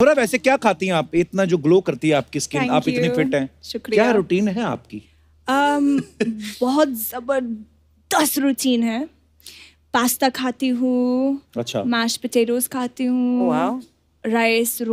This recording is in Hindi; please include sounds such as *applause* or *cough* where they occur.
और वैसे क्या खाती हैं आप इतना जो ग्लो करती है आपकी स्किन आप इतनी फिट हैं शुक्रिया क्या रूटीन है आपकी um, *laughs* बहुत जबरदस्त रूटीन है पास्ता खाती हूँ अच्छा मैश पटेटोज खाती हूँ राइस oh,